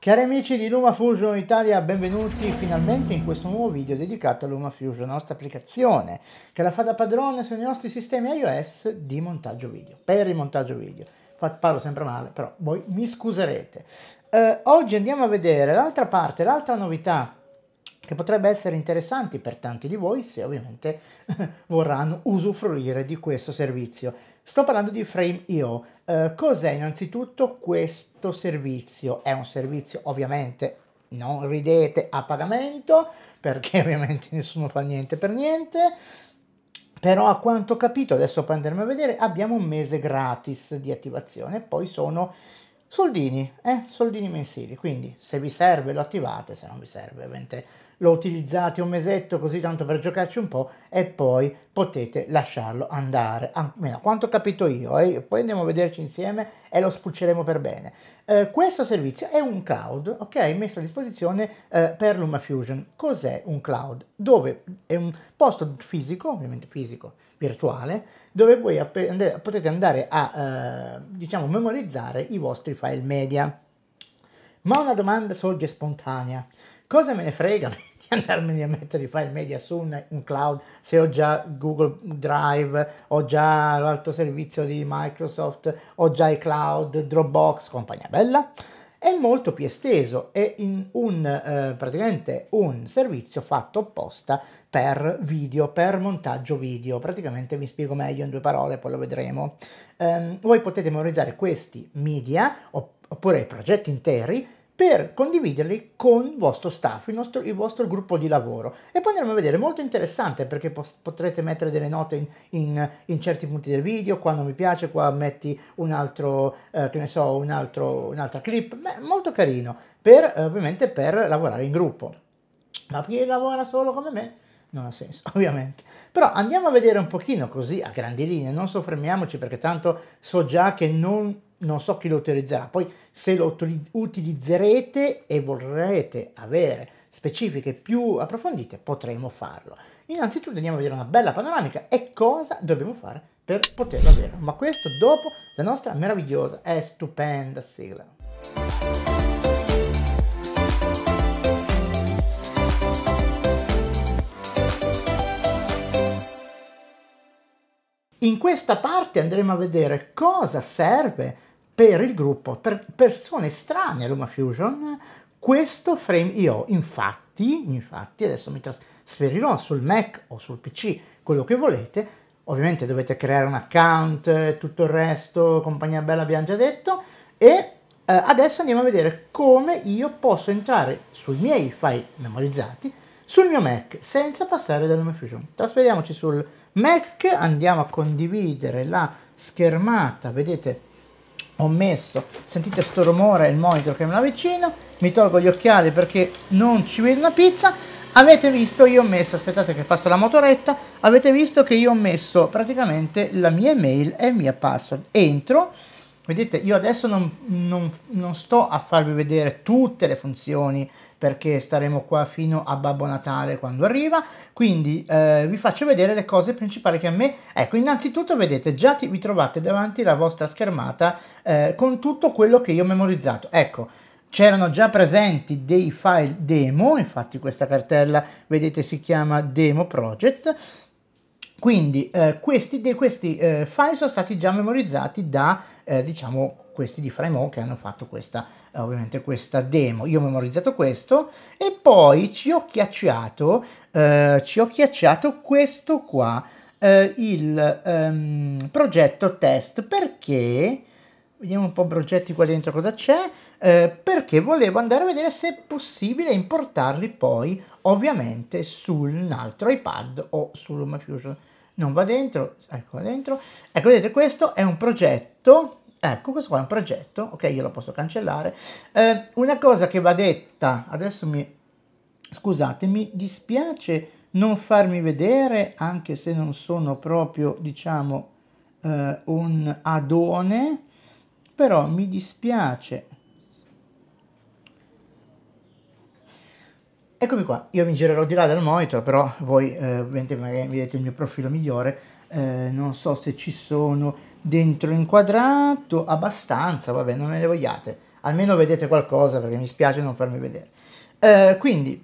Cari amici di LumaFusion Italia, benvenuti finalmente in questo nuovo video dedicato a LumaFusion, la nostra applicazione che la fa da padrone sui nostri sistemi iOS di montaggio video, per il montaggio video. Parlo sempre male, però voi mi scuserete. Eh, oggi andiamo a vedere l'altra parte, l'altra novità che potrebbe essere interessanti per tanti di voi se ovviamente vorranno usufruire di questo servizio. Sto parlando di Frame.io. Eh, cos'è innanzitutto questo servizio? È un servizio ovviamente, non ridete, a pagamento, perché ovviamente nessuno fa niente per niente, però a quanto ho capito, adesso poi andremo a vedere, abbiamo un mese gratis di attivazione, poi sono soldini, eh? soldini mensili, quindi se vi serve lo attivate, se non vi serve ovviamente lo utilizzate un mesetto così tanto per giocarci un po' e poi potete lasciarlo andare, almeno quanto ho capito io, eh? poi andiamo a vederci insieme e lo spucceremo per bene. Eh, questo servizio è un cloud, ok, messo a disposizione eh, per LumaFusion. Cos'è un cloud? Dove è un posto fisico, ovviamente fisico, virtuale, dove voi potete andare a, eh, diciamo, memorizzare i vostri file media. Ma una domanda sorge spontanea. Cosa me ne frega di andarmene a mettere i file media su un, un cloud se ho già Google Drive, ho già l'altro servizio di Microsoft, ho già i cloud, Dropbox, compagnia bella? È molto più esteso, è un, eh, praticamente un servizio fatto apposta per video, per montaggio video. Praticamente vi spiego meglio in due parole, poi lo vedremo. Um, voi potete memorizzare questi media oppure progetti interi per condividerli con il vostro staff, il, nostro, il, vostro gruppo di lavoro. E poi andremo a vedere, molto interessante perché potrete mettere delle note in, in, in certi punti del video, qua non mi piace, qua metti un altro, eh, che ne so, un altro, un'altra clip, Beh, molto carino, per, eh, ovviamente per lavorare in gruppo. Ma chi lavora solo come me? non ha senso, ovviamente. Però andiamo a vedere un pochino così a grandi linee, non soffermiamoci perché tanto so già che non non so chi lo utilizzerà, poi se lo utilizzerete e vorrete avere specifiche più approfondite potremo farlo. Innanzitutto andiamo a vedere una bella panoramica e cosa dobbiamo fare per poterlo avere, ma questo dopo la nostra meravigliosa e stupenda sigla. In questa parte andremo a vedere cosa serve per il gruppo, per persone strane all'Uma Fusion, questo frame IO. Infatti, infatti, adesso mi trasferirò sul Mac o sul PC, quello che volete. Ovviamente dovete creare un account, e tutto il resto, compagnia bella abbiamo già detto. E eh, adesso andiamo a vedere come io posso entrare sui miei file memorizzati sul mio Mac senza passare da LumaFusion. Trasferiamoci sul Mac, andiamo a condividere la schermata, vedete ho messo, sentite sto rumore, il monitor che me la avvicino, mi tolgo gli occhiali perché non ci vedo una pizza, avete visto io ho messo, aspettate che passa la motoretta, avete visto che io ho messo praticamente la mia email e il mio password, entro, vedete io adesso non, non, non sto a farvi vedere tutte le funzioni perché staremo qua fino a Babbo Natale quando arriva, quindi eh, vi faccio vedere le cose principali che a me... Ecco, innanzitutto vedete, già ti, vi trovate davanti la vostra schermata eh, con tutto quello che io ho memorizzato. Ecco, c'erano già presenti dei file demo, infatti questa cartella, vedete, si chiama Demo Project, quindi eh, questi, de, questi eh, file sono stati già memorizzati da, eh, diciamo, questi di Fremo che hanno fatto questa eh, ovviamente questa demo. Io ho memorizzato questo e poi ci ho chiacciato, eh, ci ho chiacciato questo qua, eh, il ehm, progetto test, perché, vediamo un po' progetti qua dentro cosa c'è, eh, perché volevo andare a vedere se è possibile importarli poi ovviamente su un altro iPad o sull'Home Fusion. Non va dentro, ecco va dentro. Ecco, vedete, questo è un progetto Ecco, questo qua è un progetto, ok, io lo posso cancellare. Eh, una cosa che va detta, adesso mi... Scusate, mi dispiace non farmi vedere, anche se non sono proprio, diciamo, eh, un adone, però mi dispiace. Eccomi qua, io mi girerò di là dal monitor, però voi eh, ovviamente magari vedete il mio profilo migliore, eh, non so se ci sono dentro inquadrato abbastanza, vabbè non me ne vogliate, almeno vedete qualcosa perché mi spiace non farmi vedere. Eh, quindi,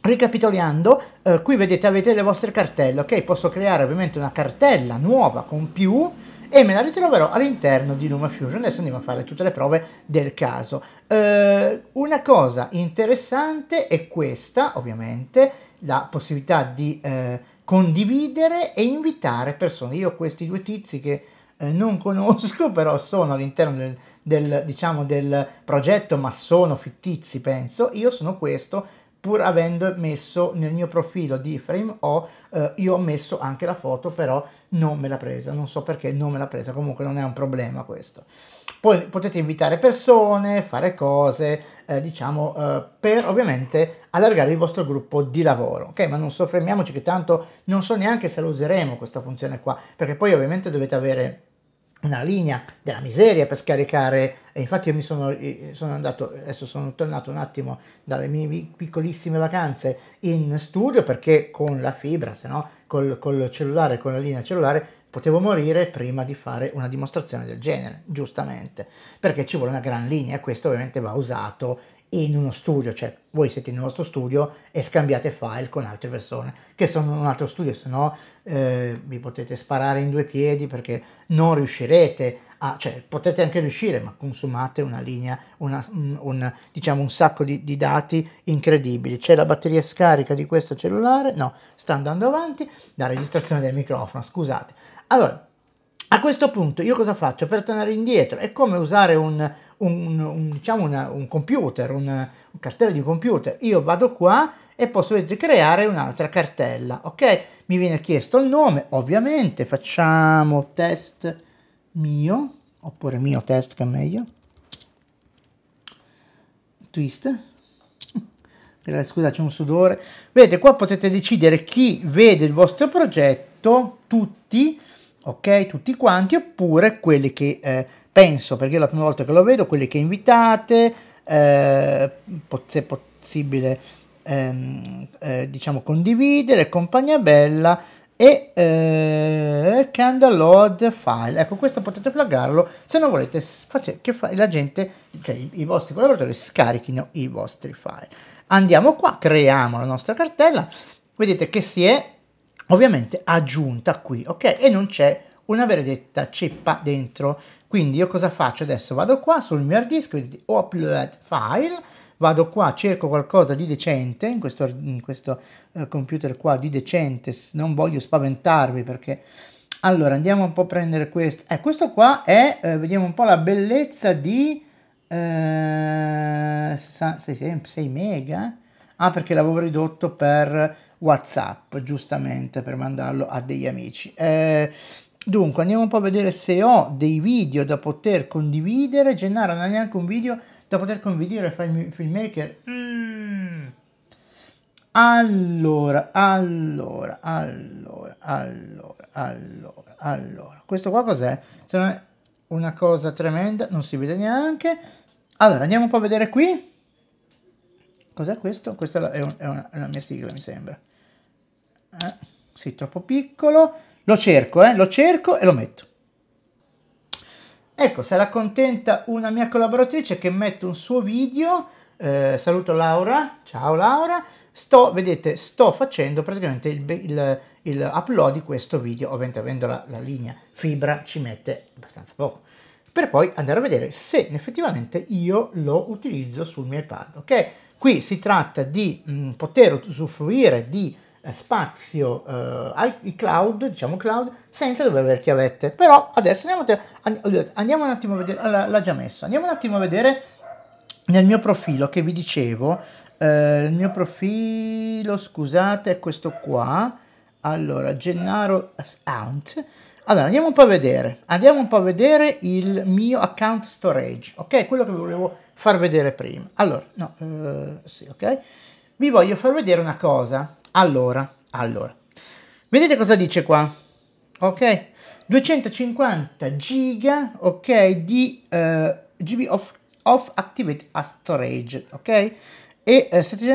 ricapitolando, eh, qui vedete avete le vostre cartelle, ok? Posso creare ovviamente una cartella nuova con più e me la ritroverò all'interno di LumaFusion. Adesso andiamo a fare tutte le prove del caso. Eh, una cosa interessante è questa, ovviamente, la possibilità di eh, condividere e invitare persone. Io ho questi due tizi che eh, non conosco, però sono all'interno del, del, diciamo, del progetto, ma sono fittizi, penso. Io sono questo, pur avendo messo nel mio profilo di frame ho, eh, io ho messo anche la foto, però non me l'ha presa, non so perché non me l'ha presa, comunque non è un problema questo. Poi potete invitare persone, fare cose, eh, diciamo, eh, per ovviamente allargare il vostro gruppo di lavoro, ok? Ma non soffermiamoci che tanto non so neanche se lo useremo questa funzione qua, perché poi ovviamente dovete avere una linea della miseria per scaricare. E infatti io mi sono, eh, sono, andato, adesso sono tornato un attimo dalle mie piccolissime vacanze in studio perché con la fibra, se no col, col cellulare, con la linea cellulare, potevo morire prima di fare una dimostrazione del genere, giustamente, perché ci vuole una gran linea e questo ovviamente va usato in uno studio, cioè voi siete nel vostro studio e scambiate file con altre persone che sono in un altro studio, se no eh, vi potete sparare in due piedi perché non riuscirete a, cioè potete anche riuscire, ma consumate una linea, una, un, un, diciamo un sacco di, di dati incredibili. C'è la batteria scarica di questo cellulare? No, sta andando avanti, la registrazione del microfono, scusate. Allora, a questo punto io cosa faccio? Per tornare indietro è come usare un, un, un, diciamo una, un computer, un, cartello di computer. Io vado qua e posso vedete, creare un'altra cartella, ok? Mi viene chiesto il nome, ovviamente facciamo test mio, oppure mio test che è meglio. Twist. Scusa, c'è un sudore. Vedete, qua potete decidere chi vede il vostro progetto, tutti, ok? Tutti quanti, oppure quelli che eh, penso, perché è la prima volta che lo vedo, quelli che invitate, eh, se possibile, ehm, eh, diciamo, condividere, compagnia bella e eh, candle file. Ecco, questo potete pluggarlo se non volete che la gente, cioè i, i vostri collaboratori scarichino i vostri file. Andiamo qua, creiamo la nostra cartella, vedete che si è ovviamente aggiunta qui, ok? E non c'è una vera e detta ceppa dentro. Quindi io cosa faccio adesso? Vado qua sul mio hard disk, vedete, upload file, vado qua, cerco qualcosa di decente, in questo, in questo eh, computer qua di decente, non voglio spaventarvi perché... Allora, andiamo un po' a prendere questo. Eh, questo qua è, eh, vediamo un po' la bellezza di... 6, eh, 6 mega? Ah, perché l'avevo ridotto per WhatsApp, giustamente per mandarlo a degli amici. Eh, dunque, andiamo un po' a vedere se ho dei video da poter condividere. Gennaro non ha neanche un video da poter condividere fa il filmmaker. Mm. Allora, allora, allora, allora, allora, allora. Questo qua cos'è? Se non È una cosa tremenda, non si vede neanche. Allora, andiamo un po' a vedere qui. Cos'è questo? Questa è, un, è, una, è una mia sigla, mi sembra. Eh, sì, troppo piccolo. Lo cerco, eh, lo cerco e lo metto. Ecco, sarà contenta una mia collaboratrice che mette un suo video. Eh, saluto Laura, ciao Laura. Sto, vedete, sto facendo praticamente il, il, il upload di questo video. Ovviamente avendo la, la linea fibra ci mette abbastanza poco per poi andare a vedere se effettivamente io lo utilizzo sul mio iPad. Ok, qui si tratta di mh, mm, poter usufruire di eh, spazio eh, ai cloud, diciamo cloud, senza dover avere chiavette. Però adesso andiamo, andiamo un attimo a vedere, l'ha già messo, andiamo un attimo a vedere nel mio profilo che vi dicevo, eh, il mio profilo, scusate, è questo qua, allora, Gennaro Account, allora andiamo un po' a vedere, andiamo un po' a vedere il mio account storage, ok? Quello che volevo far vedere prima. Allora, no, eh, sì, ok? Vi voglio far vedere una cosa, allora, allora. Vedete cosa dice qua? Ok? 250 giga, ok, di uh, eh, GB of, of Activate as Storage, ok? E uh, 7,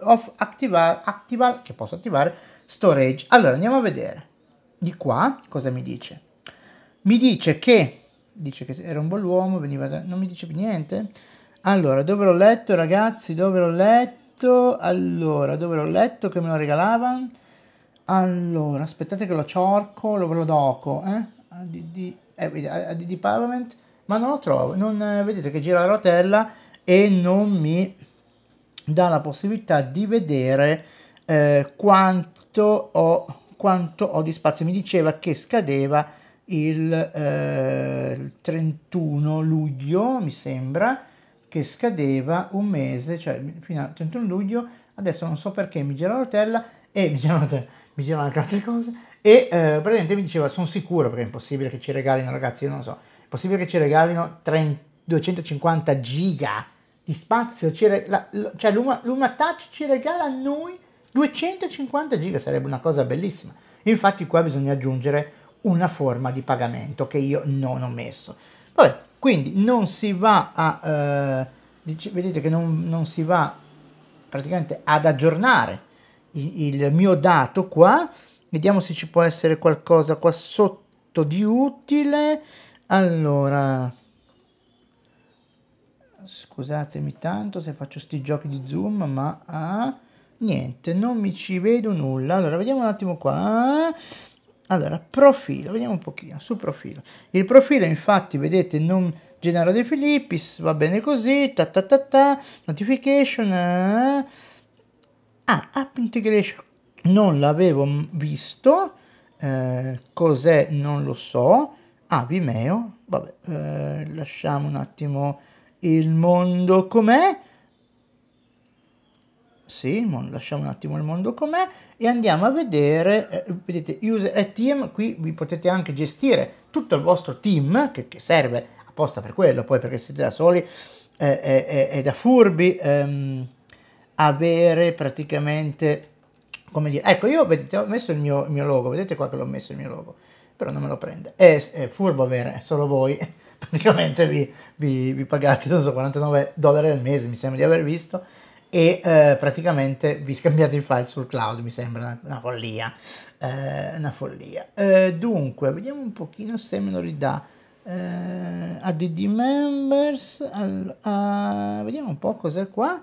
uh, of activa, activa, che posso attivare, Storage. Allora, andiamo a vedere. Di qua cosa mi dice? Mi dice che, dice che era un bell'uomo, veniva da, non mi dice più niente. Allora, dove l'ho letto ragazzi, dove l'ho letto? letto, allora, dove l'ho letto, che me lo regalava? Allora, aspettate che lo ciorco, lo, lo doco, eh? ADD, ah, eh, ADD ah, Pavement, ma non lo trovo, non, eh, vedete che gira la rotella e non mi dà la possibilità di vedere eh, quanto, ho, quanto ho di spazio. Mi diceva che scadeva il, eh, il 31 luglio, mi sembra, che scadeva un mese, cioè fino al 31 luglio, adesso non so perché mi gira la rotella e mi gira la rotella, mi girano anche altre cose e eh, praticamente mi diceva sono sicuro perché è impossibile che ci regalino ragazzi, io non lo so, è possibile che ci regalino 30, 250 giga di spazio, ci re, la, la, cioè l'Uma, l'Uma Touch ci regala a noi 250 giga, sarebbe una cosa bellissima. Infatti qua bisogna aggiungere una forma di pagamento che io non ho messo. Vabbè, quindi non si va a eh, vedete che non, non, si va praticamente ad aggiornare il, il mio dato qua vediamo se ci può essere qualcosa qua sotto di utile allora scusatemi tanto se faccio sti giochi di zoom ma ah, niente non mi ci vedo nulla allora vediamo un attimo qua allora, profilo, vediamo un pochino, su profilo. Il profilo infatti, vedete, non genera De Filippis, va bene così, ta ta ta ta, notification, ah, ah app integration, non l'avevo visto, eh, cos'è non lo so, ah Vimeo, vabbè, eh, lasciamo un attimo il mondo com'è, sì, lasciamo un attimo il mondo com'è e andiamo a vedere, eh, vedete, user e team, qui vi potete anche gestire tutto il vostro team che, che serve apposta per quello, poi perché siete da soli eh, è, eh, eh, è da furbi ehm, avere praticamente, come dire, ecco io vedete ho messo il mio, il mio logo, vedete qua che l'ho messo il mio logo, però non me lo prende, è, è furbo avere solo voi, praticamente vi, vi, vi pagate so, 49 dollari al mese, mi sembra di aver visto, e eh, praticamente vi scambiate i file sul cloud, mi sembra una, una follia, eh, una follia. Eh, dunque, vediamo un pochino se me lo ridà. Eh, add members, all, uh, vediamo un po' cos'è qua.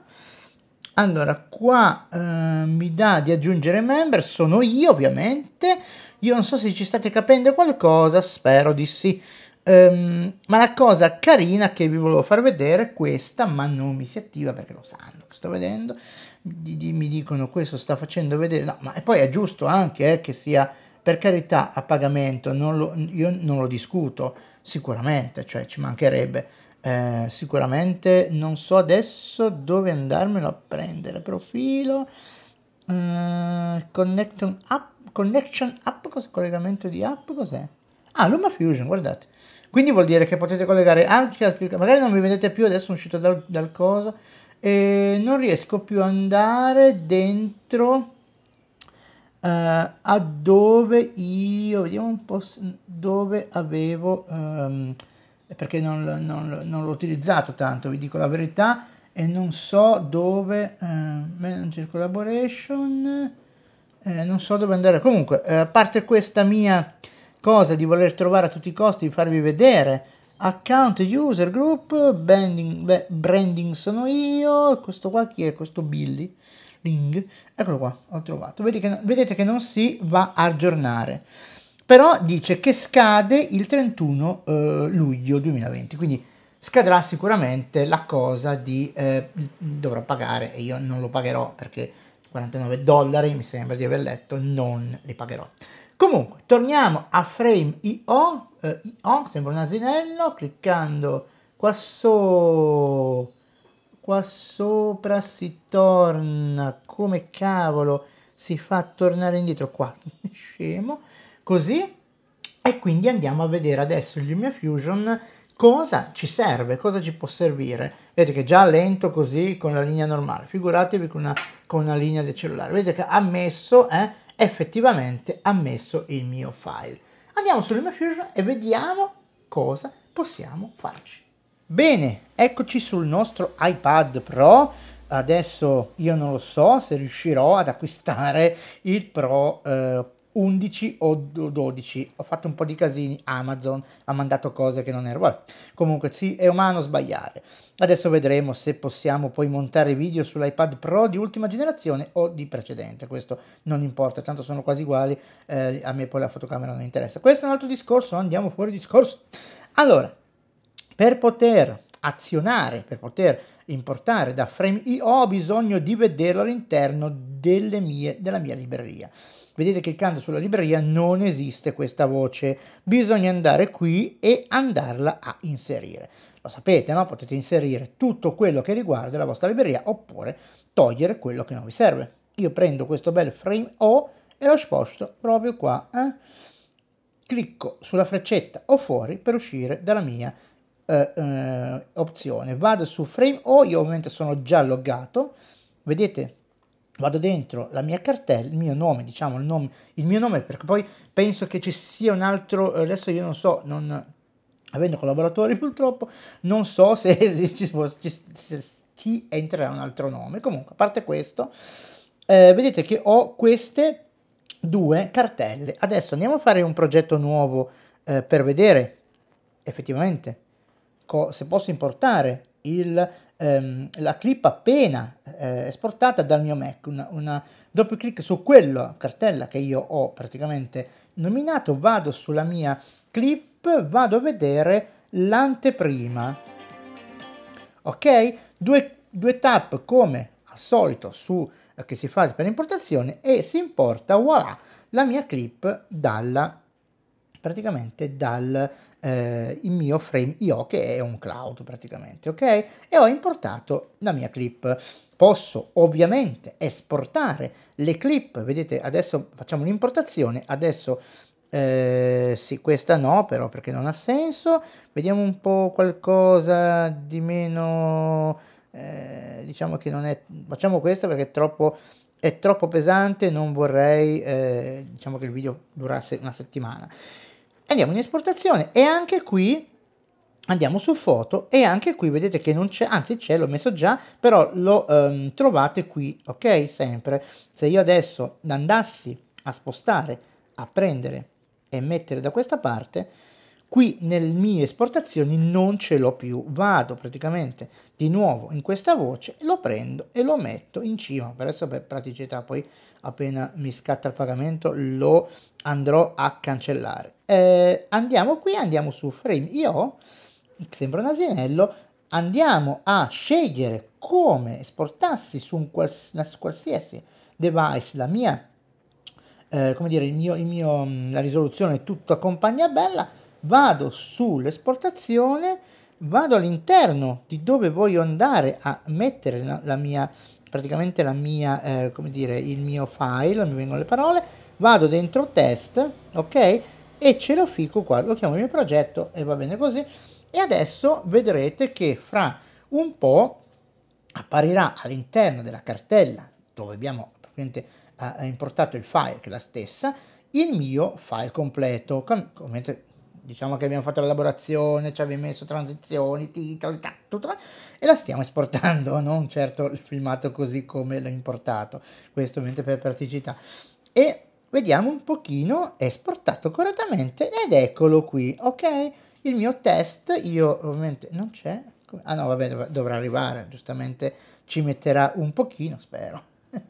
Allora, qua eh, mi dà di aggiungere member, sono io ovviamente. Io non so se ci state capendo qualcosa, spero di sì. Um, ma la cosa carina che vi volevo far vedere è questa, ma non mi si attiva perché lo sanno, sto vedendo, di, di, mi dicono questo sta facendo vedere, no, ma poi è giusto anche eh, che sia per carità a pagamento, non lo, io non lo discuto sicuramente, cioè ci mancherebbe, eh, sicuramente non so adesso dove andarmelo a prendere, profilo, eh, connection app, connection app, cos'è? collegamento di app, cos'è? Ah, Luma Fusion, guardate quindi vuol dire che potete collegare anche altri... Magari non mi vedete più, adesso sono uscito dal, dal coso. E non riesco più ad andare dentro... Uh, a dove io vediamo un po' dove avevo um, perché non, non, non l'ho utilizzato tanto vi dico la verità e non so dove uh, ehm, collaboration eh, non so dove andare comunque eh, a parte questa mia cosa di voler trovare a tutti i costi, di farvi vedere. Account, user, group, branding, beh, branding sono io, questo qua chi è? Questo Billy. Ling. Eccolo qua, ho trovato. Vedete che, vedete che non si va a aggiornare. Però dice che scade il 31 eh, luglio 2020, quindi scadrà sicuramente la cosa di eh, dovrò pagare e io non lo pagherò perché 49 dollari mi sembra di aver letto non li pagherò. Comunque, torniamo a frame IO, eh, IO sembra un asinello, cliccando qua, so, qua sopra si torna, come cavolo si fa tornare indietro qua, scemo, così. E quindi andiamo a vedere adesso il LumiFusion cosa ci serve, cosa ci può servire. Vedete che già lento così con la linea normale, figuratevi con una, con una linea del cellulare. Vedete che ha messo... Eh, effettivamente ha messo il mio file. Andiamo sull'Image e vediamo cosa possiamo farci. Bene, eccoci sul nostro iPad Pro. Adesso io non lo so se riuscirò ad acquistare il Pro eh, 11 o 12. Ho fatto un po' di casini. Amazon ha mandato cose che non erano. Comunque, sì, è umano sbagliare. Adesso vedremo se possiamo poi montare video sull'iPad Pro di ultima generazione o di precedente. Questo non importa, tanto sono quasi uguali. Eh, a me poi la fotocamera non interessa. Questo è un altro discorso. Andiamo fuori discorso. Allora, per poter azionare, per poter importare da frame io ho bisogno di vederlo all'interno mie, della mia libreria vedete cliccando sulla libreria non esiste questa voce, bisogna andare qui e andarla a inserire. Lo sapete, no? potete inserire tutto quello che riguarda la vostra libreria oppure togliere quello che non vi serve. Io prendo questo bel frame O e lo sposto proprio qua. Eh? Clicco sulla freccetta o fuori per uscire dalla mia eh, eh, opzione. Vado su frame O, io ovviamente sono già loggato, vedete? vado dentro la mia cartella, il mio nome, diciamo il, nome, il mio nome, perché poi penso che ci sia un altro, eh, adesso io non so, non, avendo collaboratori purtroppo, non so se, ci, ci, se, ci entrerà un altro nome, comunque a parte questo, eh, vedete che ho queste due cartelle, adesso andiamo a fare un progetto nuovo eh, per vedere effettivamente se posso importare il ehm, la clip appena eh, esportata dal mio Mac, una, una doppio clic su quella cartella che io ho praticamente nominato, vado sulla mia clip, vado a vedere l'anteprima. Ok? Due, due tap come al solito su eh, che si fa per importazione e si importa, voilà, la mia clip dalla praticamente dal, eh, il mio frame IO che è un cloud praticamente, ok? E ho importato la mia clip. Posso ovviamente esportare le clip, vedete adesso facciamo un'importazione, adesso eh, sì, questa no però perché non ha senso, vediamo un po' qualcosa di meno, eh, diciamo che non è, facciamo questa perché è troppo è troppo pesante, non vorrei eh, diciamo che il video durasse una settimana. Andiamo in esportazione e anche qui andiamo su foto e anche qui vedete che non c'è, anzi c'è, l'ho messo già, però lo ehm, trovate qui, ok? Sempre. Se io adesso andassi a spostare, a prendere e mettere da questa parte, qui nelle mie esportazioni non ce l'ho più, vado praticamente di nuovo in questa voce, lo prendo e lo metto in cima, per adesso per praticità poi appena mi scatta il pagamento lo andrò a cancellare. Eh, andiamo qui, andiamo su frame io, sembra un asinello, andiamo a scegliere come esportarsi su un quals qualsiasi device la mia, eh, come dire, il mio, il mio, mm, la risoluzione tutto accompagna bella, vado sull'esportazione, vado all'interno di dove voglio andare a mettere la, la mia, praticamente la mia, eh, come dire, il mio file, mi vengono le parole, vado dentro test, ok? E ce lo fico qua, lo chiamo il mio progetto e va bene così. E adesso vedrete che fra un po' apparirà all'interno della cartella dove abbiamo eh, importato il file, che è la stessa, il mio file completo, com- diciamo che abbiamo fatto l'elaborazione, ci abbiamo messo transizioni, titoli, tutto, e la stiamo esportando, non certo il filmato così come l'ho importato, questo ovviamente per praticità. E vediamo un pochino, esportato correttamente, ed eccolo qui, ok? Il mio test, io ovviamente non c'è, ah no vabbè dovrà arrivare, giustamente ci metterà un pochino, spero.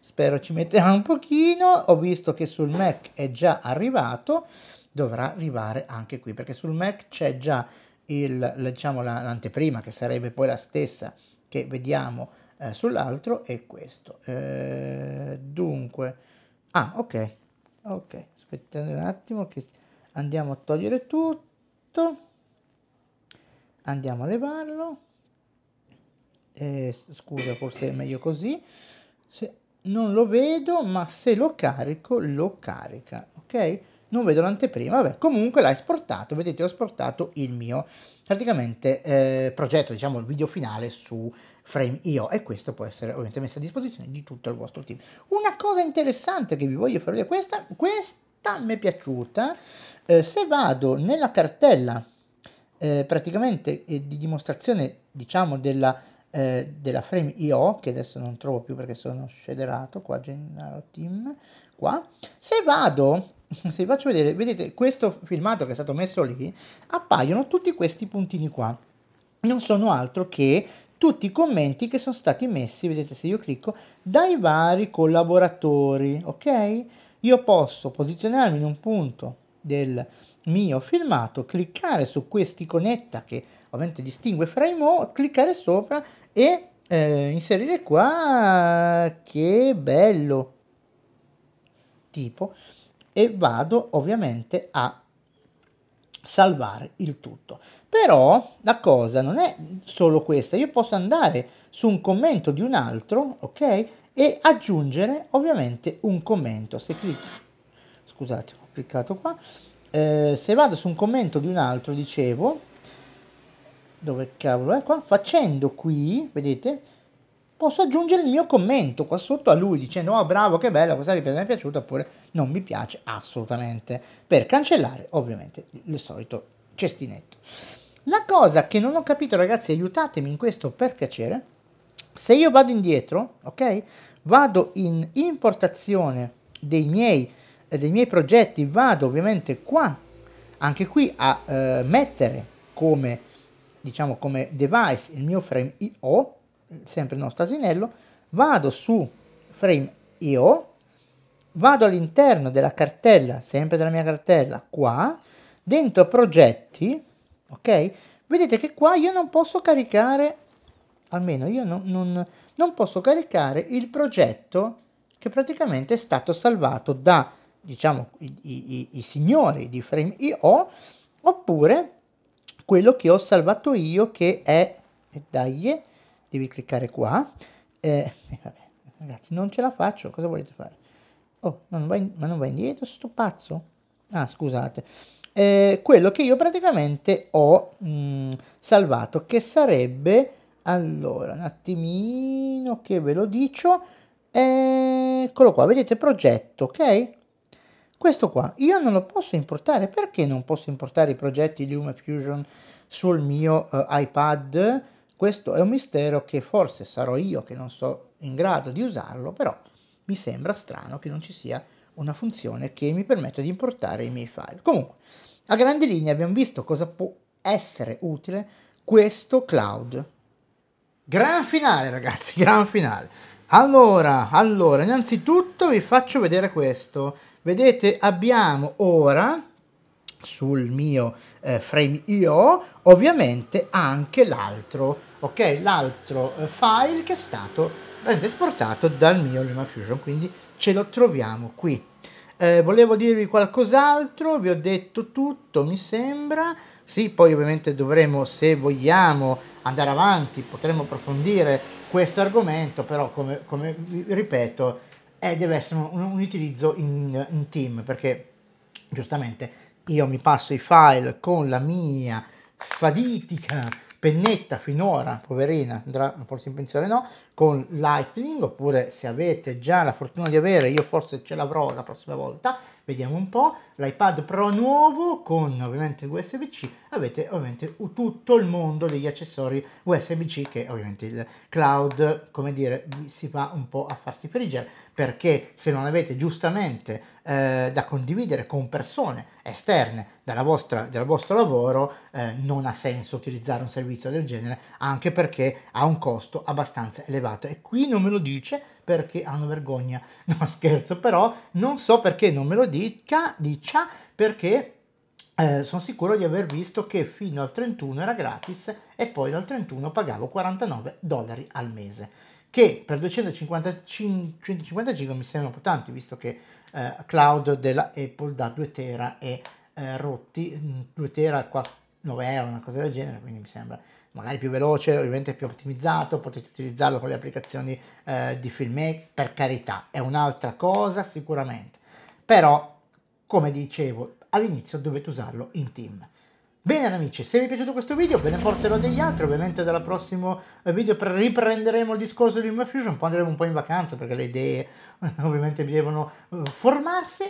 spero ci metterà un pochino, ho visto che sul Mac è già arrivato, dovrà arrivare anche qui perché sul Mac c'è già il, diciamo, l'anteprima che sarebbe poi la stessa che vediamo eh, sull'altro è questo eh, dunque ah ok ok aspettate un attimo che andiamo a togliere tutto andiamo a levarlo eh, scusa forse è meglio così se non lo vedo ma se lo carico lo carica ok non vedo l'anteprima, vabbè, comunque l'ha esportato, vedete ho esportato il mio praticamente eh, progetto, diciamo il video finale su Frame.io e questo può essere ovviamente messo a disposizione di tutto il vostro team. Una cosa interessante che vi voglio far vedere, questa, questa mi è piaciuta, eh, se vado nella cartella eh, praticamente eh, di dimostrazione diciamo della eh, della frame io che adesso non trovo più perché sono scederato qua Gennaro team qua se vado se vi faccio vedere, vedete questo filmato che è stato messo lì, appaiono tutti questi puntini qua. Non sono altro che tutti i commenti che sono stati messi, vedete se io clicco, dai vari collaboratori, ok? Io posso posizionarmi in un punto del mio filmato, cliccare su quest'iconetta che ovviamente distingue fra i mo, cliccare sopra e eh, inserire qua, che bello, tipo e vado ovviamente a salvare il tutto. Però la cosa non è solo questa, io posso andare su un commento di un altro, ok? E aggiungere ovviamente un commento. Se clicco, scusate, ho cliccato qua. Eh, se vado su un commento di un altro, dicevo, dove cavolo è qua? Facendo qui, vedete, posso aggiungere il mio commento qua sotto a lui dicendo, oh bravo, che bella, questa ripresa mi è piaciuta, oppure non mi piace assolutamente, per cancellare ovviamente il solito cestinetto. La cosa che non ho capito ragazzi, aiutatemi in questo per piacere, se io vado indietro, ok? Vado in importazione dei miei, eh, dei miei progetti, vado ovviamente qua, anche qui a eh, mettere come, diciamo, come device il mio frame IO, sempre il nostro asinello, vado su frame IO, vado all'interno della cartella, sempre della mia cartella, qua, dentro progetti, ok? Vedete che qua io non posso caricare, almeno io non, non, non posso caricare il progetto che praticamente è stato salvato da, diciamo, i, i, i signori di Frame.io, oppure quello che ho salvato io che è, e dai, devi cliccare qua, eh, vabbè, ragazzi non ce la faccio, cosa volete fare? Oh, non va ma non va indietro, sto pazzo? Ah, scusate. Eh, quello che io praticamente ho mh, mm, salvato, che sarebbe... Allora, un attimino che ve lo dico. Eccolo eh, qua, vedete progetto, ok? Questo qua, io non lo posso importare. Perché non posso importare i progetti di Lume Fusion sul mio eh, iPad? Questo è un mistero che forse sarò io che non so in grado di usarlo, però mi sembra strano che non ci sia una funzione che mi permetta di importare i miei file. Comunque, a grandi linee abbiamo visto cosa può essere utile questo cloud. Gran finale ragazzi, gran finale. Allora, allora, innanzitutto vi faccio vedere questo. Vedete, abbiamo ora sul mio eh, frame.io ovviamente anche l'altro ok? L'altro eh, file che è stato eh, esportato dal mio LumaFusion quindi ce lo troviamo qui. Eh, volevo dirvi qualcos'altro, vi ho detto tutto, mi sembra. Sì, poi ovviamente dovremo, se vogliamo, andare avanti, potremo approfondire questo argomento, però come, come ripeto, eh, deve essere un, un utilizzo in, in team, perché giustamente io mi passo i file con la mia faditica Pennetta finora, poverina, andrà forse in pensione no, con Lightning oppure se avete già la fortuna di avere, io forse ce l'avrò la prossima volta, vediamo un po', l'iPad Pro nuovo con ovviamente USB-C, avete ovviamente tutto il mondo degli accessori USB-C che ovviamente il cloud, come dire, si fa un po' a farsi friggere, perché se non avete giustamente eh, da condividere con persone esterne dalla vostra, del vostro lavoro, eh, non ha senso utilizzare un servizio del genere, anche perché ha un costo abbastanza elevato giurata e qui non me lo dice perché hanno ah, vergogna. No, scherzo, però non so perché non me lo dica, dicia perché eh, sono sicuro di aver visto che fino al 31 era gratis e poi dal 31 pagavo 49 dollari al mese che per 255 mi sembrano tanti visto che eh, cloud della Apple da 2 tera e eh, rotti 2 mm, tera 4, 9 euro una cosa del genere quindi mi sembra magari più veloce, ovviamente più ottimizzato, potete utilizzarlo con le applicazioni eh, di Filmmaker, per carità, è un'altra cosa sicuramente, però come dicevo all'inizio dovete usarlo in team. Bene amici, se vi è piaciuto questo video ve ne porterò degli altri, ovviamente dal prossimo eh, video riprenderemo il discorso di Luma Fusion, poi andremo un po' in vacanza perché le idee ovviamente devono eh, formarsi.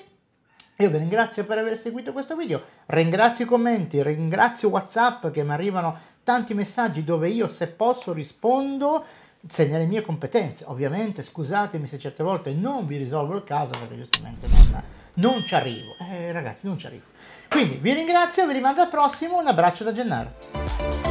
Io vi ringrazio per aver seguito questo video, ringrazio i commenti, ringrazio Whatsapp che mi arrivano tanti messaggi dove io se posso rispondo se nelle mie competenze, ovviamente scusatemi se certe volte non vi risolvo il caso perché giustamente non, non ci arrivo, eh, ragazzi non ci arrivo. Quindi vi ringrazio, vi rimando al prossimo, un abbraccio da Gennaro.